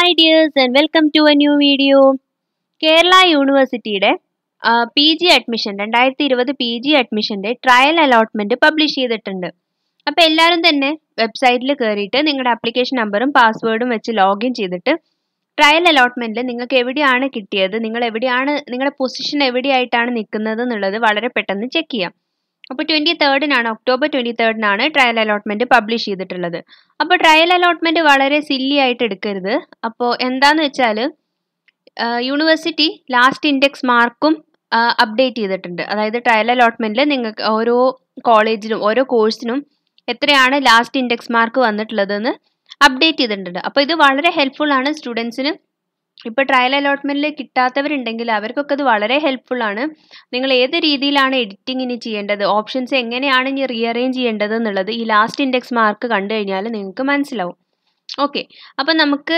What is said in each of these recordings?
hi dears and welcome to a new video Kerala യൂണിവേഴ്സിറ്റിയുടെ P G admission രണ്ടായിരത്തി ഇരുപത് P G അഡ്മിഷൻ്റെ trial allotment publish ചെയ്തിട്ടുണ്ട് അപ്പോൾ എല്ലാവരും തന്നെ വെബ്സൈറ്റിൽ കയറിയിട്ട് നിങ്ങളുടെ അപ്ലിക്കേഷൻ നമ്പറും പാസ്വേഡും വെച്ച് ലോഗിൻ ചെയ്തിട്ട് ട്രയൽ അലോട്ട്മെൻറ്റിൽ നിങ്ങൾക്ക് എവിടെയാണ് കിട്ടിയത് നിങ്ങൾ എവിടെയാണ് നിങ്ങളുടെ പൊസിഷൻ എവിടെയായിട്ടാണ് നിൽക്കുന്നത് എന്നുള്ളത് വളരെ പെട്ടെന്ന് ചെക്ക് ചെയ്യാം അപ്പോൾ ട്വൻറ്റി തേർഡിനാണ് ഒക്ടോബർ ട്വൻറ്റി തേർഡിനാണ് ട്രയൽ അലോട്ട്മെന്റ് പബ്ലിഷ് ചെയ്തിട്ടുള്ളത് അപ്പോൾ ട്രയൽ അലോട്ട്മെന്റ് വളരെ സില്ലി ആയിട്ട് എടുക്കരുത് അപ്പോൾ എന്താന്ന് വെച്ചാൽ യൂണിവേഴ്സിറ്റി ലാസ്റ്റ് ഇൻഡെക്സ് മാർക്കും അപ്ഡേറ്റ് ചെയ്തിട്ടുണ്ട് അതായത് ട്രയൽ അലോട്ട്മെന്റിൽ നിങ്ങൾക്ക് ഓരോ കോളേജിലും ഓരോ കോഴ്സിനും എത്രയാണ് ലാസ്റ്റ് ഇൻഡെക്സ് മാർക്ക് വന്നിട്ടുള്ളതെന്ന് അപ്ഡേറ്റ് ചെയ്തിട്ടുണ്ട് അപ്പോൾ ഇത് വളരെ ഹെൽപ്ഫുൾ ആണ് സ്റ്റുഡൻസിന് ഇപ്പോൾ ട്രയൽ അലോട്ട്മെൻറ്റിൽ കിട്ടാത്തവരുണ്ടെങ്കിൽ അവർക്കൊക്കെ അത് വളരെ ഹെൽപ്ഫുൾ ആണ് നിങ്ങൾ ഏത് രീതിയിലാണ് എഡിറ്റിംഗ് ഇനി ചെയ്യേണ്ടത് ഓപ്ഷൻസ് എങ്ങനെയാണ് ഇനി റീഅറേഞ്ച് ചെയ്യേണ്ടത് എന്നുള്ളത് ഈ ലാസ്റ്റ് ഇൻഡെക്സ് മാർക്ക് കണ്ടു കഴിഞ്ഞാൽ നിങ്ങൾക്ക് മനസ്സിലാവും ഓക്കെ അപ്പം നമുക്ക്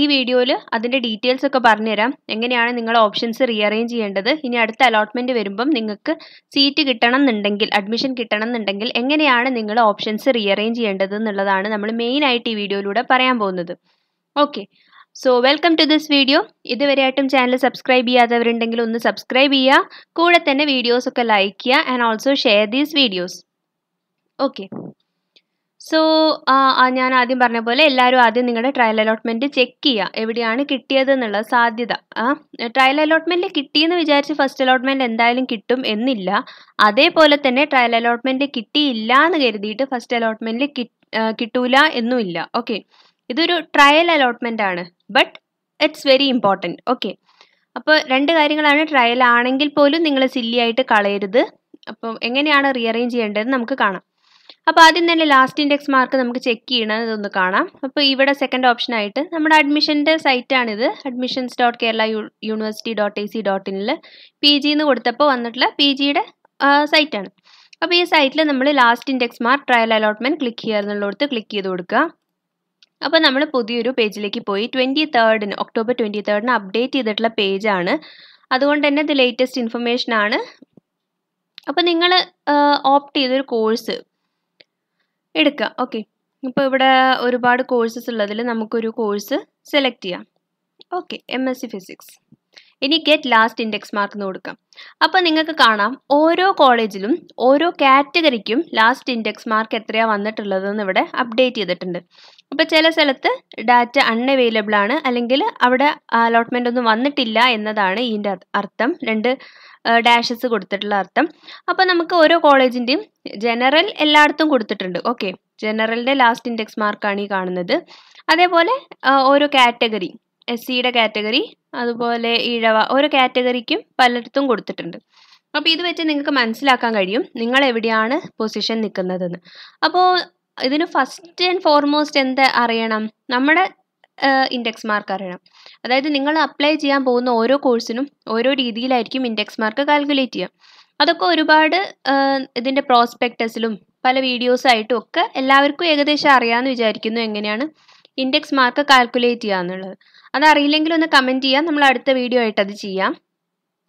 ഈ വീഡിയോയിൽ അതിൻ്റെ ഡീറ്റെയിൽസ് ഒക്കെ പറഞ്ഞുതരാം എങ്ങനെയാണ് നിങ്ങൾ ഓപ്ഷൻസ് റീഅറേഞ്ച് ചെയ്യേണ്ടത് ഇനി അടുത്ത അലോട്ട്മെൻറ്റ് വരുമ്പം നിങ്ങൾക്ക് സീറ്റ് കിട്ടണം എന്നുണ്ടെങ്കിൽ അഡ്മിഷൻ കിട്ടണം എന്നുണ്ടെങ്കിൽ എങ്ങനെയാണ് നിങ്ങൾ ഓപ്ഷൻസ് റീഅറേഞ്ച് ചെയ്യേണ്ടത് എന്നുള്ളതാണ് നമ്മൾ മെയിനായിട്ട് ഈ വീഡിയോയിലൂടെ പറയാൻ പോകുന്നത് okay so welcome to this video ഇതുവരെയായിട്ടും ചാനൽ സബ്സ്ക്രൈബ് ചെയ്യാത്തവരുണ്ടെങ്കിൽ ഒന്ന് സബ്സ്ക്രൈബ് ചെയ്യുക കൂടെ തന്നെ വീഡിയോസ് ഒക്കെ ലൈക്ക് ചെയ്യുക and also share these videos okay so ഞാൻ ആദ്യം പറഞ്ഞ പോലെ എല്ലാവരും ആദ്യം നിങ്ങളുടെ ട്രയൽ അലോട്ട്മെൻറ്റ് ചെക്ക് ചെയ്യുക എവിടെയാണ് കിട്ടിയത് എന്നുള്ള സാധ്യത ട്രയൽ അലോട്ട്മെൻറ്റ് കിട്ടിയെന്ന് വിചാരിച്ച് ഫസ്റ്റ് അലോട്ട്മെൻറ്റ് എന്തായാലും കിട്ടും എന്നില്ല അതേപോലെ തന്നെ ട്രയൽ അലോട്ട്മെൻറ്റ് കിട്ടിയില്ല എന്ന് കരുതിയിട്ട് ഫസ്റ്റ് അലോട്ട്മെൻറ്റ് കിട്ടൂല എന്നുമില്ല ഓക്കെ ഇതൊരു ട്രയൽ അലോട്ട്മെന്റ് ആണ് but it's very important okay അപ്പോൾ രണ്ട് കാര്യങ്ങളാണ് ട്രയൽ ആണെങ്കിൽ പോലും നിങ്ങൾ സില്ലി ആയിട്ട് കളയരുത് അപ്പം എങ്ങനെയാണ് റീഅറേഞ്ച് ചെയ്യേണ്ടതെന്ന് നമുക്ക് കാണാം അപ്പോൾ ആദ്യം തന്നെ ലാസ്റ്റ് ഇൻഡെക്സ് മാർക്ക് നമുക്ക് ചെക്ക് ചെയ്യണതൊന്ന് കാണാം അപ്പോൾ ഇവിടെ സെക്കൻഡ് ഓപ്ഷൻ ആയിട്ട് നമ്മുടെ അഡ്മിഷൻ്റെ ആണിത് admissions dot Kerala university dot A C dot ഇനിൽ പി ജി എന്ന് കൊടുത്തപ്പോൾ വന്നിട്ടുള്ള പി ജിയുടെ സൈറ്റാണ് അപ്പോൾ ഈ സൈറ്റിൽ നമ്മൾ last index mark trial allotment click ചെയ്യാറുള്ളടുത്ത് ക്ലിക്ക് ചെയ്ത് കൊടുക്കുക അപ്പോൾ നമ്മൾ പുതിയൊരു പേജിലേക്ക് പോയി ട്വന്റി തേർഡിന് ഒക്ടോബർ ട്വന്റി തേർഡിന് അപ്ഡേറ്റ് ചെയ്തിട്ടുള്ള പേജാണ് അതുകൊണ്ട് തന്നെ ഇത് ലേറ്റസ്റ്റ് ഇൻഫർമേഷൻ ആണ് അപ്പോൾ നിങ്ങൾ ഓപ്റ്റ് ചെയ്തൊരു കോഴ്സ് എടുക്കുക ഓക്കെ ഇപ്പോൾ ഇവിടെ ഒരുപാട് കോഴ്സസ് ഉള്ളതിൽ നമുക്കൊരു കോഴ്സ് സെലക്ട് ചെയ്യാം okay M S C physics ഇനി ഗെറ്റ് ലാസ്റ്റ് ഇൻഡെക്സ് മാർക്ക് എന്ന് കൊടുക്കാം അപ്പോൾ നിങ്ങൾക്ക് കാണാം ഓരോ കോളേജിലും ഓരോ കാറ്റഗറിക്കും ലാസ്റ്റ് ഇൻഡെക്സ് മാർക്ക് എത്രയാണ് വന്നിട്ടുള്ളതെന്ന് ഇവിടെ അപ്ഡേറ്റ് ചെയ്തിട്ടുണ്ട് അപ്പോൾ ചില സ്ഥലത്ത് ഡാറ്റ അൺഅവൈലബിൾ ആണ് അല്ലെങ്കിൽ അവിടെ അലോട്ട്മെൻ്റ് ഒന്നും വന്നിട്ടില്ല എന്നതാണ് ഇതിൻ്റെ അർത്ഥം രണ്ട് ഡാഷസ് കൊടുത്തിട്ടുള്ള അർത്ഥം അപ്പോൾ നമുക്ക് ഓരോ കോളേജിൻ്റെയും ജനറൽ എല്ലായിടത്തും കൊടുത്തിട്ടുണ്ട് ഓക്കെ ജനറലിൻ്റെ ലാസ്റ്റ് ഇൻഡെക്സ് മാർക്കാണ് ഈ കാണുന്നത് അതേപോലെ ഓരോ കാറ്റഗറി എസ് സിയുടെ കാറ്റഗറി അതുപോലെ ഇഴവ ഓരോ കാറ്റഗറിക്കും പലയിടത്തും കൊടുത്തിട്ടുണ്ട് അപ്പോൾ ഇത് വെച്ച് നിങ്ങൾക്ക് മനസ്സിലാക്കാൻ കഴിയും നിങ്ങൾ എവിടെയാണ് പൊസിഷൻ നിൽക്കുന്നതെന്ന് അപ്പോൾ ഇതിന് ഫസ്റ്റ് ആൻഡ് ഫോർമോസ്റ്റ് എന്ത് അറിയണം നമ്മുടെ ഇൻഡെക്സ് മാർക്ക് അറിയണം അതായത് നിങ്ങൾ അപ്ലൈ ചെയ്യാൻ പോകുന്ന ഓരോ കോഴ്സിനും ഓരോ രീതിയിലായിരിക്കും ഇൻഡെക്സ് മാർക്ക് കാൽക്കുലേറ്റ് ചെയ്യുക അതൊക്കെ ഒരുപാട് ഇതിൻ്റെ പ്രോസ്പെക്ടസിലും പല വീഡിയോസായിട്ടും ഒക്കെ എല്ലാവർക്കും ഏകദേശം അറിയാമെന്ന് വിചാരിക്കുന്നു എങ്ങനെയാണ് ഇൻഡെക്സ് മാർക്ക് കാൽക്കുലേറ്റ് ചെയ്യാന്നുള്ളത് അതറിയില്ലെങ്കിൽ ഒന്ന് കമൻറ്റ് ചെയ്യാം നമ്മൾ അടുത്ത വീഡിയോ ആയിട്ട് അത് ചെയ്യാം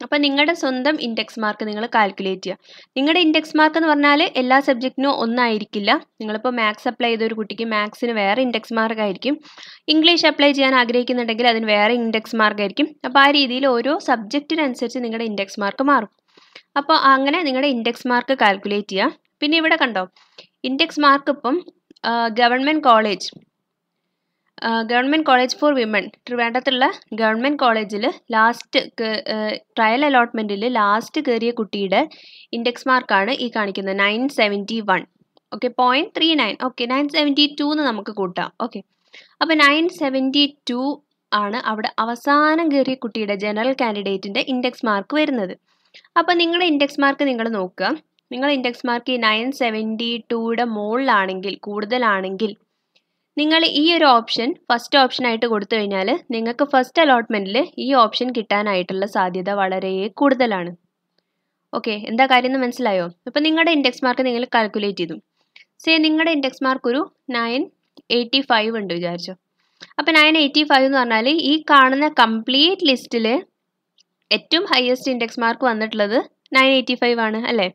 അപ്പം നിങ്ങളുടെ സ്വന്തം ഇൻഡെക്സ് മാർക്ക് നിങ്ങൾ കാൽക്കുലേറ്റ് ചെയ്യുക നിങ്ങളുടെ ഇൻഡെക്സ് മാർക്ക് എന്ന് പറഞ്ഞാൽ എല്ലാ സബ്ജക്റ്റിനും ഒന്നായിരിക്കില്ല നിങ്ങളിപ്പോൾ മാത്സ് അപ്ലൈ ചെയ്ത ഒരു കുട്ടിക്ക് മാത്സിന് വേറെ ഇൻഡെക്സ് മാർക്ക് ആയിരിക്കും ഇംഗ്ലീഷ് അപ്ലൈ ചെയ്യാൻ ആഗ്രഹിക്കുന്നുണ്ടെങ്കിൽ അതിന് വേറെ ഇൻഡെക്സ് മാർക്ക് ആയിരിക്കും അപ്പോൾ ആ രീതിയിൽ ഓരോ സബ്ജക്റ്റിനനുസരിച്ച് നിങ്ങളുടെ ഇൻഡെക്സ് മാർക്ക് മാറും അപ്പോൾ അങ്ങനെ നിങ്ങളുടെ ഇൻഡെക്സ് മാർക്ക് കാൽക്കുലേറ്റ് ചെയ്യുക പിന്നെ ഇവിടെ കണ്ടോ ഇൻഡെക്സ് മാർക്ക് ഇപ്പം government college government college for women ട്രിവാൻഡ്രത്തുള്ള ഗവൺമെൻറ് കോളേജിൽ ലാസ്റ്റ് ട്രയൽ അലോട്ട്മെൻറ്റിൽ ലാസ്റ്റ് കയറിയ കുട്ടിയുടെ ഇൻഡെക്സ് മാർക്കാണ് ഈ കാണിക്കുന്നത് nine seventy one okay point three nine okay nine seventy two എന്ന് നമുക്ക് കൂട്ടാം ഓക്കെ അപ്പോൾ നയൻ സെവൻറ്റി ടു ആണ് അവിടെ അവസാനം കയറിയ കുട്ടിയുടെ ജനറൽ കാൻഡിഡേറ്റിൻ്റെ ഇൻഡെക്സ് മാർക്ക് വരുന്നത് അപ്പോൾ നിങ്ങളുടെ ഇൻഡെക്സ് മാർക്ക് നിങ്ങൾ നോക്കുക നിങ്ങളുടെ ഇൻഡെക്സ് മാർക്ക് ഈ നയൻ സെവൻറ്റി ടുയുടെ മുകളിലാണെങ്കിൽ കൂടുതലാണെങ്കിൽ നിങ്ങൾ ഈ ഒരു ഓപ്ഷൻ ഫസ്റ്റ് ഓപ്ഷനായിട്ട് കൊടുത്തു കഴിഞ്ഞാൽ നിങ്ങൾക്ക് ഫസ്റ്റ് അലോട്ട്മെൻറ്റിൽ ഈ ഓപ്ഷൻ കിട്ടാനായിട്ടുള്ള സാധ്യത വളരെ കൂടുതലാണ് ഓക്കെ എന്താ കാര്യം എന്ന് മനസ്സിലായോ അപ്പോൾ നിങ്ങളുടെ ഇൻഡെക്സ് മാർക്ക് നിങ്ങൾ കാൽക്കുലേറ്റ് ചെയ്തു സേ നിങ്ങളുടെ ഇൻഡെക്സ് മാർക്ക് ഒരു നയൻ എയ്റ്റി ഫൈവ് ഉണ്ട് വിചാരിച്ചോ അപ്പോൾ നയൻ എയ്റ്റി ഫൈവ് എന്ന് പറഞ്ഞാൽ ഈ കാണുന്ന കംപ്ലീറ്റ് ലിസ്റ്റിൽ ഏറ്റവും ഹയസ്റ്റ് ഇൻഡെക്സ് മാർക്ക് വന്നിട്ടുള്ളത് നയൻ എയ്റ്റി ഫൈവ് ആണ് അല്ലേ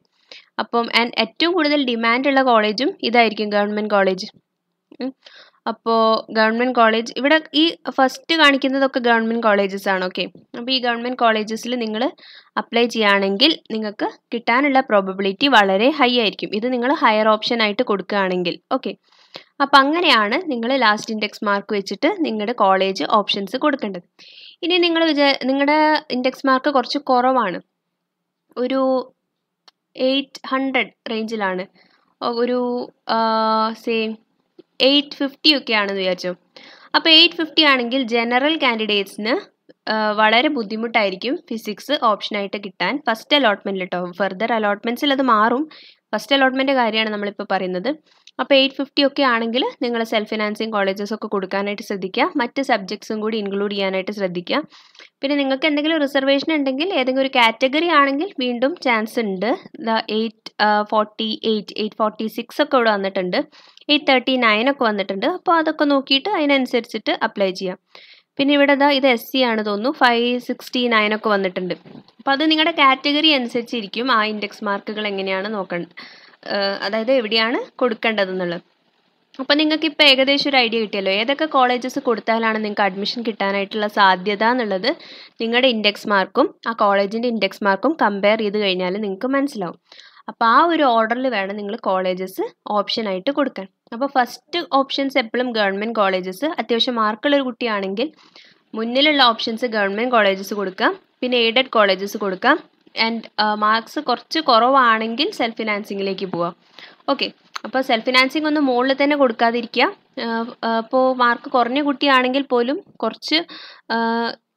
അപ്പം ആൻഡ് ഏറ്റവും കൂടുതൽ ഡിമാൻഡുള്ള കോളേജും ഇതായിരിക്കും ഗവൺമെൻറ് കോളേജ് അപ്പോൾ ഗവൺമെൻറ് കോളേജ് ഇവിടെ ഈ ഫസ്റ്റ് കാണിക്കുന്നതൊക്കെ ഗവൺമെൻറ് കോളേജസ് ആണ് ഓക്കെ അപ്പോൾ ഈ ഗവൺമെൻറ് കോളേജസിൽ നിങ്ങൾ അപ്ലൈ ചെയ്യുകയാണെങ്കിൽ നിങ്ങൾക്ക് കിട്ടാനുള്ള പ്രോബബിലിറ്റി വളരെ ഹൈ ആയിരിക്കും ഇത് നിങ്ങൾ ഹയർ ഓപ്ഷൻ ആയിട്ട് കൊടുക്കുകയാണെങ്കിൽ ഓക്കെ അപ്പം അങ്ങനെയാണ് നിങ്ങൾ ലാസ്റ്റ് ഇൻഡെക്സ് മാർക്ക് വെച്ചിട്ട് നിങ്ങളുടെ കോളേജ് ഓപ്ഷൻസ് കൊടുക്കേണ്ടത് ഇനി നിങ്ങൾ വിചാ നിങ്ങളുടെ ഇൻഡെക്സ് മാർക്ക് കുറച്ച് കുറവാണ് ഒരു എയ്റ്റ് ഹൺഡ്രഡ് റേഞ്ചിലാണ് ഒരു സെയിം എയ്റ്റ് ഫിഫ്റ്റി ഒക്കെ ആണെന്ന് വിചാരിച്ചു അപ്പോൾ എയ്റ്റ് ഫിഫ്റ്റി ആണെങ്കിൽ ജനറൽ കാൻഡിഡേറ്റ്സിന് വളരെ ബുദ്ധിമുട്ടായിരിക്കും ഫിസിക്സ് ഓപ്ഷനായിട്ട് കിട്ടാൻ ഫസ്റ്റ് അലോട്ട്മെൻറ്റിൽ കേട്ടോ ഫർദർ അലോട്ട്മെൻറ്റ്സിൽ അത് മാറും ഫസ്റ്റ് അലോട്ട്മെൻറ്റ് കാര്യമാണ് നമ്മളിപ്പോൾ പറയുന്നത് അപ്പോൾ എയ്റ്റ് ഫിഫ്റ്റി ഒക്കെ ആണെങ്കിൽ നിങ്ങൾ സെൽഫ് ഫിനാൻസിങ് കോളേജസ് ഒക്കെ കൊടുക്കാനായിട്ട് ശ്രദ്ധിക്കുക മറ്റ് സബ്ജക്ട്സും കൂടി ഇൻക്ലൂഡ് ചെയ്യാനായിട്ട് ശ്രദ്ധിക്കുക പിന്നെ നിങ്ങൾക്ക് എന്തെങ്കിലും റിസർവേഷൻ ഉണ്ടെങ്കിൽ ഏതെങ്കിലും ഒരു കാറ്റഗറി ആണെങ്കിൽ വീണ്ടും ചാൻസ് ഉണ്ട് eight forty eight eight forty six ഒക്കെ ഇവിടെ വന്നിട്ടുണ്ട് എയ്റ്റ് തേർട്ടി നയൻ ഒക്കെ വന്നിട്ടുണ്ട് അപ്പോൾ അതൊക്കെ നോക്കിയിട്ട് അതിനനുസരിച്ചിട്ട് അപ്ലൈ ചെയ്യാം പിന്നെ ഇവിടെ ഇതാ ഇത് എസ് സി ആണ് തോന്നുന്നു ഫൈവ് സിക്സ്റ്റി നയൻ ഒക്കെ വന്നിട്ടുണ്ട് അപ്പോൾ അത് നിങ്ങളുടെ കാറ്റഗറി അനുസരിച്ചിരിക്കും ആ ഇൻഡെക്സ് മാർക്കുകൾ എങ്ങനെയാണ് നോക്കേണ്ടത് അതായത് എവിടെയാണ് കൊടുക്കേണ്ടതെന്നുള്ളത് അപ്പോൾ നിങ്ങൾക്ക് ഇപ്പോൾ ഏകദേശം ഒരു ഐഡിയ കിട്ടിയല്ലോ ഏതൊക്കെ കോളേജസ് കൊടുത്താലാണ് നിങ്ങൾക്ക് അഡ്മിഷൻ കിട്ടാനായിട്ടുള്ള സാധ്യത എന്നുള്ളത് നിങ്ങളുടെ ഇൻഡെക്സ് മാർക്കും ആ കോളേജിൻ്റെ ഇൻഡെക്സ് മാർക്കും കമ്പയർ ചെയ്ത് കഴിഞ്ഞാൽ നിങ്ങൾക്ക് മനസ്സിലാവും അപ്പോൾ ആ ഒരു ഓർഡറിൽ വേണം നിങ്ങൾ കോളേജസ് ഓപ്ഷനായിട്ട് കൊടുക്കാൻ അപ്പോൾ ഫസ്റ്റ് ഓപ്ഷൻസ് എപ്പോഴും ഗവൺമെൻറ് കോളേജസ് അത്യാവശ്യം മാർക്കുള്ള ഒരു കുട്ടിയാണെങ്കിൽ മുന്നിലുള്ള ഓപ്ഷൻസ് ഗവൺമെൻറ് കോളേജസ് കൊടുക്കാം പിന്നെ എയ്ഡഡ് കോളേജസ് കൊടുക്കാം ആൻഡ് മാർക്സ് കുറച്ച് കുറവാണെങ്കിൽ സെൽഫ് ഫിനാൻസിങ്ങിലേക്ക് പോവാം ഓക്കെ അപ്പോൾ സെൽഫ് ഫിനാൻസിങ് ഒന്ന് മുകളിൽ തന്നെ കൊടുക്കാതിരിക്കുക അപ്പോൾ മാർക്ക് കുറഞ്ഞ കുട്ടിയാണെങ്കിൽ പോലും കുറച്ച്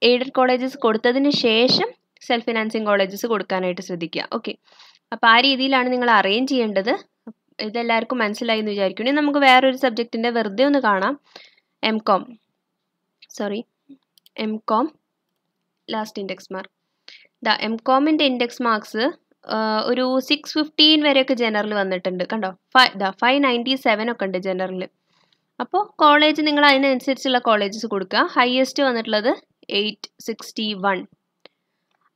എയ്ഡഡ് കോളേജസ് കൊടുത്തതിന് ശേഷം സെൽഫ് ഫിനാൻസിങ് കോളേജസ് കൊടുക്കാനായിട്ട് ശ്രദ്ധിക്കുക ഓക്കെ അപ്പോൾ ആ രീതിയിലാണ് നിങ്ങൾ അറേഞ്ച് ചെയ്യേണ്ടത് ഇതെല്ലാവർക്കും മനസ്സിലായി എന്ന് വിചാരിക്കുന്നു നമുക്ക് വേറൊരു സബ്ജക്റ്റിൻ്റെ വെറുതെ ഒന്ന് കാണാം M com sorry M com last index mark the M കോമിൻ്റെ ഇൻഡെക്സ് മാർക്സ് ഒരു സിക്സ് ഫിഫ്റ്റീൻ വരെയൊക്കെ ജനറൽ വന്നിട്ടുണ്ട് കണ്ടോ ഫൈവ് ദാ ഫൈവ് നയൻറ്റി സെവൻ ഒക്കെ ഉണ്ട് ജനറൽ അപ്പോൾ കോളേജ് നിങ്ങൾ അതിനനുസരിച്ചുള്ള കോളേജസ് കൊടുക്കുക ഹയസ്റ്റ് വന്നിട്ടുള്ളത് എയ്റ്റ് സിക്സ്റ്റി വൺ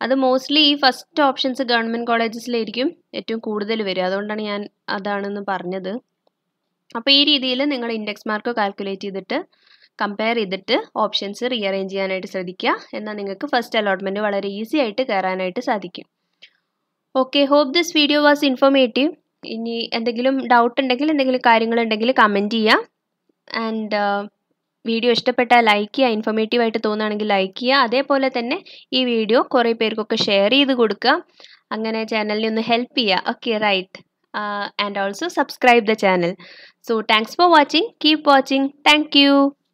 അത് മോസ്റ്റ്ലി ഈ ഫസ്റ്റ് ഓപ്ഷൻസ് ഗവൺമെൻറ് കോളേജസിലായിരിക്കും ഏറ്റവും കൂടുതൽ വരിക അതുകൊണ്ടാണ് ഞാൻ അതാണെന്ന് പറഞ്ഞത് അപ്പോൾ ഈ രീതിയിൽ നിങ്ങൾ ഇൻഡെക്സ് മാർക്ക് കാൽക്കുലേറ്റ് ചെയ്തിട്ട് കമ്പയർ ചെയ്തിട്ട് ഓപ്ഷൻസ് അറേഞ്ച് ചെയ്യാനായിട്ട് ശ്രദ്ധിക്കുക എന്നാൽ നിങ്ങൾക്ക് ഫസ്റ്റ് അലോട്ട്മെൻറ്റ് വളരെ ഈസി ആയിട്ട് കയറാനായിട്ട് സാധിക്കും okay hope this video was informative ഇനി എന്തെങ്കിലും ഡൗട്ട് ഉണ്ടെങ്കിൽ എന്തെങ്കിലും കാര്യങ്ങളുണ്ടെങ്കിൽ കമൻറ്റ് uh, ചെയ്യുക ആൻഡ് വീഡിയോ ഇഷ്ടപ്പെട്ടാൽ ലൈക്ക് ചെയ്യുക ഇൻഫോർമേറ്റീവ് ആയിട്ട് തോന്നുകയാണെങ്കിൽ ലൈക്ക് ചെയ്യുക അതേപോലെ തന്നെ ഈ വീഡിയോ കുറേ പേർക്കൊക്കെ ഷെയർ ചെയ്ത് കൊടുക്കുക അങ്ങനെ ചാനലിനെ ഒന്ന് ഹെൽപ്പ് ചെയ്യുക okay right and also subscribe the channel so thanks for watching keep watching thank